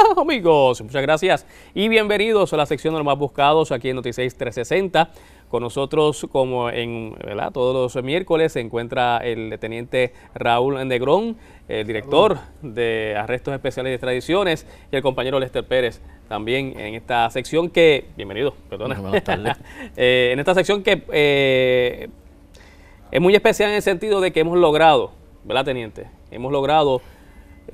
amigos. Muchas gracias y bienvenidos a la sección de los más buscados aquí en Noticias 360. Con nosotros, como en ¿verdad? todos los miércoles, se encuentra el teniente Raúl Negrón, el director de Arrestos Especiales y Tradiciones, y el compañero Lester Pérez, también en esta sección que. Bienvenido, perdona. Buenas tardes. Eh, en esta sección que eh, es muy especial en el sentido de que hemos logrado, ¿verdad, teniente? Hemos logrado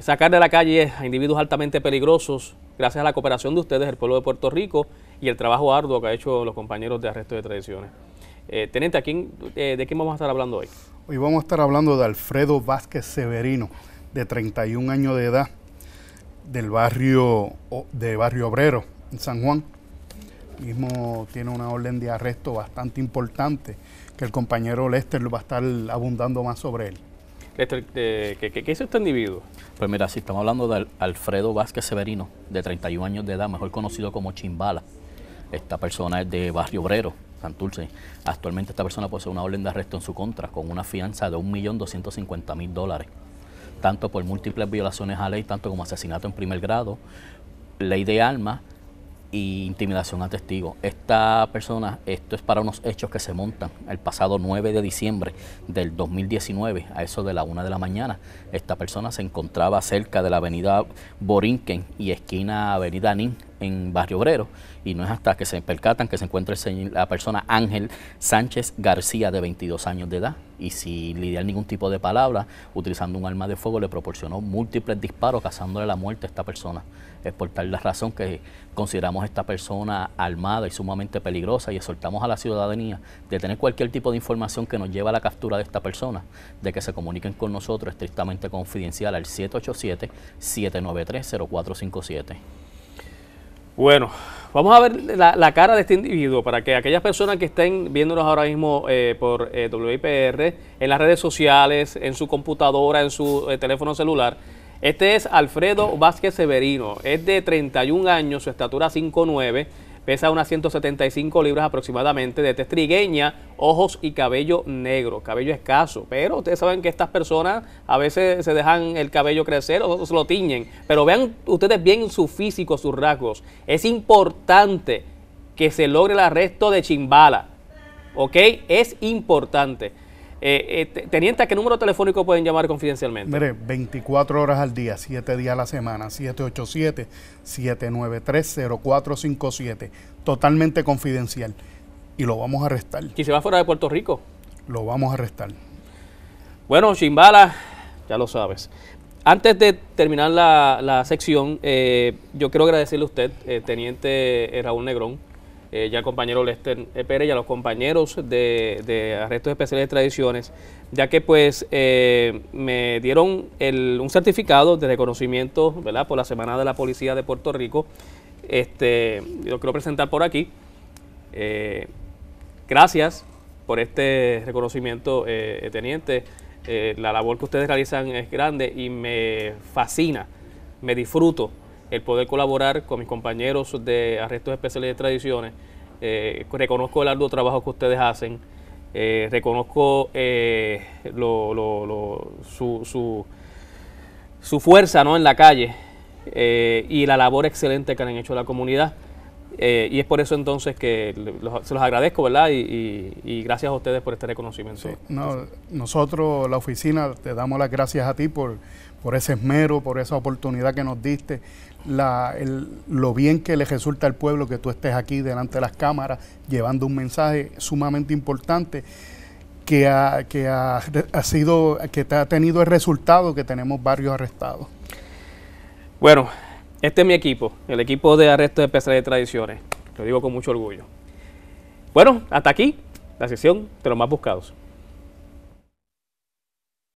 sacar de la calle a individuos altamente peligrosos gracias a la cooperación de ustedes, el pueblo de Puerto Rico y el trabajo arduo que han hecho los compañeros de Arresto de Tradiciones. Eh, teniente, eh, ¿de quién vamos a estar hablando hoy? Hoy vamos a estar hablando de Alfredo Vázquez Severino, de 31 años de edad, del barrio de Barrio Obrero, en San Juan. Mismo tiene una orden de arresto bastante importante, que el compañero Lester va a estar abundando más sobre él. ¿Qué eh, hizo este individuo? Pues mira, si estamos hablando de Alfredo Vázquez Severino, de 31 años de edad, mejor conocido como Chimbala. Esta persona es de Barrio Obrero, Santurce. Actualmente esta persona posee una orden de arresto en su contra con una fianza de 1.250.000 dólares, tanto por múltiples violaciones a la ley, tanto como asesinato en primer grado, ley de armas y intimidación a testigos. Esta persona, esto es para unos hechos que se montan el pasado 9 de diciembre del 2019, a eso de la una de la mañana. Esta persona se encontraba cerca de la avenida Borinquen y esquina Avenida Nin, en Barrio Obrero y no es hasta que se percatan que se encuentra la persona Ángel Sánchez García de 22 años de edad y sin lidiar ningún tipo de palabra, utilizando un arma de fuego le proporcionó múltiples disparos causándole la muerte a esta persona. Es por tal la razón que consideramos a esta persona armada y sumamente peligrosa y exhortamos a la ciudadanía de tener cualquier tipo de información que nos lleve a la captura de esta persona, de que se comuniquen con nosotros estrictamente confidencial al 787 793 0457. Bueno, vamos a ver la, cara de este individuo para que aquellas personas que estén viéndonos ahora mismo eh, por eh, WIPR, en las redes sociales, en su computadora, en su eh, teléfono celular, este es Alfredo Vázquez Severino, es de 31 años, su estatura 5'9", Pesa unas 175 libras aproximadamente, de testrigueña, ojos y cabello negro, cabello escaso. Pero ustedes saben que estas personas a veces se dejan el cabello crecer o se lo tiñen. Pero vean ustedes bien su físico, sus rasgos. Es importante que se logre el arresto de Chimbala. ¿Ok? Es importante. Eh, eh, teniente, ¿a qué número telefónico pueden llamar confidencialmente? Mire, 24 horas al día, 7 días a la semana, 787 7930457 totalmente confidencial. Y lo vamos a arrestar. ¿Y se va fuera de Puerto Rico? Lo vamos a arrestar. Bueno, Chimbala, ya lo sabes. Antes de terminar la, sección, eh, yo quiero agradecerle a usted, Teniente Raúl Negrón, eh, ya el compañero Lester eh, Pérez y a los compañeros de, Arrestos Especiales de Tradiciones, ya que pues eh, me dieron un certificado de reconocimiento ¿verdad? por la Semana de la Policía de Puerto Rico. Este, lo quiero presentar por aquí. gracias por este reconocimiento, teniente. la labor que ustedes realizan es grande y me fascina, me disfruto el poder colaborar con mis compañeros de arrestos especiales de tradiciones. Eh, reconozco el arduo trabajo que ustedes hacen, eh, reconozco eh, su, fuerza ¿no? en la calle y la labor excelente que han hecho la comunidad. Eh, y es por eso entonces que se los agradezco, ¿verdad? Y, gracias a ustedes por este reconocimiento. no, nosotros, la oficina, te damos las gracias a ti por, ese esmero, por esa oportunidad que nos diste, lo bien que le resulta al pueblo que tú estés aquí delante de las cámaras llevando un mensaje sumamente importante que ha, que ha, sido, que te ha tenido el resultado que tenemos varios arrestados. Bueno, este es mi equipo, el equipo de arresto de especiales de tradiciones. Lo digo con mucho orgullo. Bueno, hasta aquí la sesión de los más buscados.